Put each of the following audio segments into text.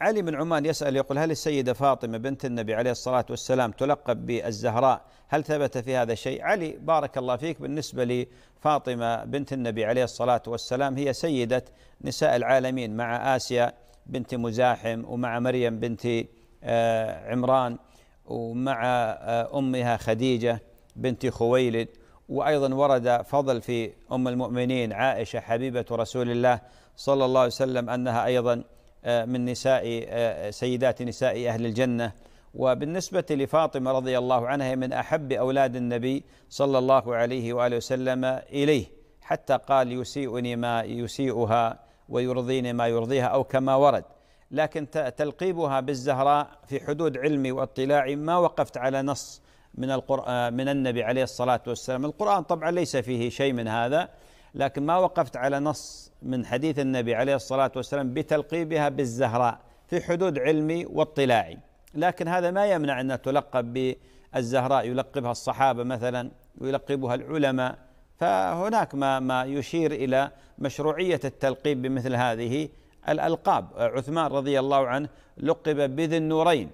علي من عمان يسأل يقول هل السيدة فاطمة بنت النبي عليه الصلاة والسلام تلقب بالزهراء هل ثبت في هذا الشيء علي بارك الله فيك بالنسبة لفاطمة بنت النبي عليه الصلاة والسلام هي سيدة نساء العالمين مع آسيا بنت مزاحم ومع مريم بنت آه، عمران ومع آه، أمها خديجة بنت خويلد وأيضا ورد فضل في أم المؤمنين عائشة حبيبة رسول الله صلى الله عليه وسلم أنها أيضا آه، من نساء آه، سيدات نساء أهل الجنة وبالنسبة لفاطمة رضي الله عنها من أحب أولاد النبي صلى الله عليه وآله وسلم إليه حتى قال يسيئني ما يسيئها ويرضيني ما يرضيها أو كما ورد لكن تلقيبها بالزهراء في حدود علمي واطلاعي ما وقفت على نص من القرآن من النبي عليه الصلاة والسلام القرآن طبعا ليس فيه شيء من هذا لكن ما وقفت على نص من حديث النبي عليه الصلاة والسلام بتلقيبها بالزهراء في حدود علمي واطلاعي لكن هذا ما يمنع أن تلقب بالزهراء يلقبها الصحابة مثلا ويلقبها العلماء فهناك ما ما يشير إلى مشروعية التلقيب بمثل هذه الألقاب عثمان رضي الله عنه لقب بذي النورين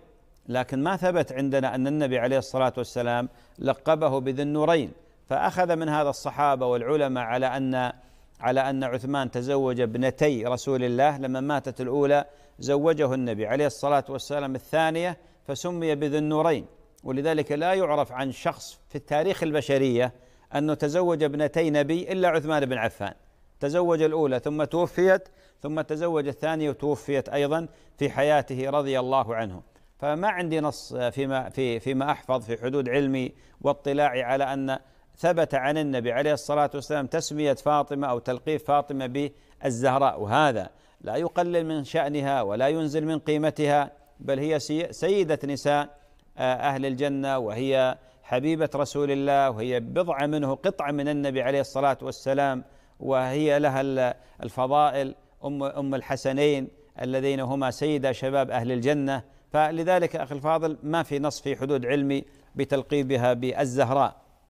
لكن ما ثبت عندنا أن النبي عليه الصلاة والسلام لقبه بذي النورين فأخذ من هذا الصحابة والعلماء على أن على أن عثمان تزوج ابنتي رسول الله لما ماتت الأولى زوجه النبي عليه الصلاة والسلام الثانية فسمي بذي النورين ولذلك لا يعرف عن شخص في التاريخ البشرية أنه تزوج ابنتي نبي إلا عثمان بن عفان تزوج الأولى ثم توفيت ثم تزوج الثانية وتوفيت أيضا في حياته رضي الله عنه فما عندي نص فيما في فيما أحفظ في حدود علمي واطلاعي على أن ثبت عن النبي عليه الصلاة والسلام تسمية فاطمة أو تلقيب فاطمة بالزهراء وهذا لا يقلل من شأنها ولا ينزل من قيمتها بل هي سيدة نساء آه، أهل الجنة وهي حبيبة رسول الله وهي بضعة منه قطعة من النبي عليه الصلاة والسلام وهي لها الفضائل أم أم الحسنين اللذين هما سيدا شباب أهل الجنة فلذلك أخي الفاضل ما في نص في حدود علمي بتلقيبها بالزهراء